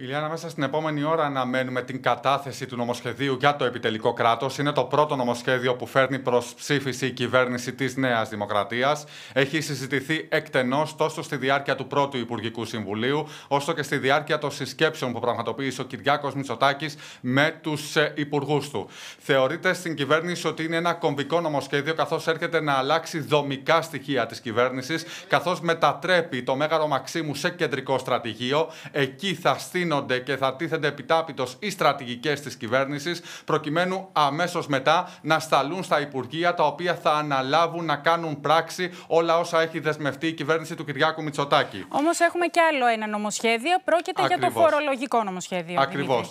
Ηλιάνα, μέσα στην επόμενη ώρα αναμένουμε την κατάθεση του νομοσχεδίου για το επιτελικό κράτος. Είναι το πρώτο νομοσχέδιο που φέρνει προς ψήφιση η κυβέρνηση της Νέας Δημοκρατίας. Έχει συζητηθεί εκτενώς τόσο στη διάρκεια του πρώτου Υπουργικού Συμβουλίου, όσο και στη διάρκεια των συσκέψεων που πραγματοποίησε ο Κυριάκος Μητσοτάκης με τους ε, υπουργούς του. Θεωρείται στην κυβέρνηση ότι είναι ένα κομβικό νομοσχέδιο, καθώς έρχεται να αλλάξει δομικά στοιχεία της κυβέρνησης, καθώς μετατρέπει το μέγαρο Μαξίμου σε κεντρικό στρατηγείο. Εκεί θα στείλει και θα τίθενται επιτάπητος οι στρατηγικές της κυβέρνησης, προκειμένου αμέσως μετά να σταλούν στα Υπουργεία τα οποία θα αναλάβουν να κάνουν πράξη όλα όσα έχει δεσμευτεί η κυβέρνηση του Κυριάκου Μητσοτάκη. Όμως έχουμε και άλλο ένα νομοσχέδιο. Πρόκειται για το φορολογικό νομοσχέδιο. Ακριβώς.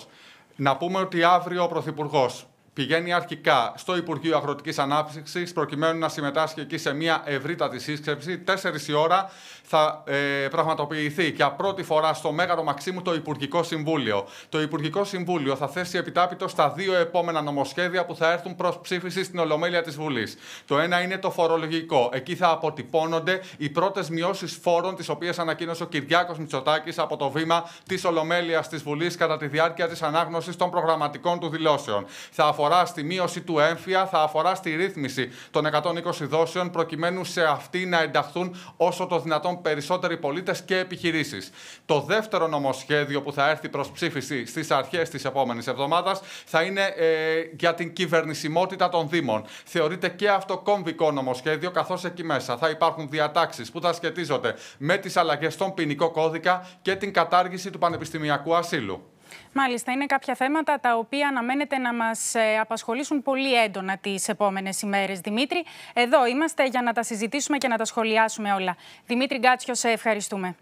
Να πούμε ότι αύριο ο Πρωθυπουργός πηγαίνει αρχικά στο Υπουργείο Αγροτικής Ανάπτυξης, προκειμένου να συμμετάσχει εκεί σε μια ευρύτατη σύσκεψη. Τέσσερις η ώρα θα ε, πραγματοποιηθεί για πρώτη φορά στο Μέγαρο Μαξίμου το Υπουργικό Συμβούλιο. Το Υπουργικό Συμβούλιο θα θέσει επιτάπητο στα δύο επόμενα νομοσχέδια που θα έρθουν προς ψήφιση στην Ολομέλεια της Βουλής. Το ένα είναι το φορολογικό. Εκεί θα αποτυπώνονται οι πρώτες μειώσεις φόρων, τις οποίες ανακοίνωσε ο Κυριάκος Μητσοτάκης από το βήμα της Ολομέλειας της Βουλής κατά τη διάρκεια της ανάγνωσης των προγραμματικών του δηλώσεων. Θα αφορά στη μείωση του έμφυα, θα αφορά στη ρύθμιση των 120 δόσεων, προκειμένου σε αυτή να ενταχθούν όσο το δυνατόν περισσότεροι πολίτες και επιχειρήσεις. Το δεύτερο νομοσχέδιο που θα έρθει προς ψήφιση στις αρχές της επόμενης εβδομάδας θα είναι ε, για την κυβερνησιμότητα των Δήμων. Θεωρείται και αυτό κομβικό νομοσχέδιο, καθώς εκεί μέσα θα υπάρχουν διατάξεις που θα σχετίζονται με τις αλλαγές στον ποινικό κώδικα και την κατάργηση του πανεπιστημιακού ασύλου. Μάλιστα, είναι κάποια θέματα τα οποία αναμένεται να μας ε, απασχολήσουν πολύ έντονα τις επόμενες ημέρες. Δημήτρη, εδώ είμαστε για να τα συζητήσουμε και να τα σχολιάσουμε όλα. Δημήτρη Γκάτσιος, σε ευχαριστούμε.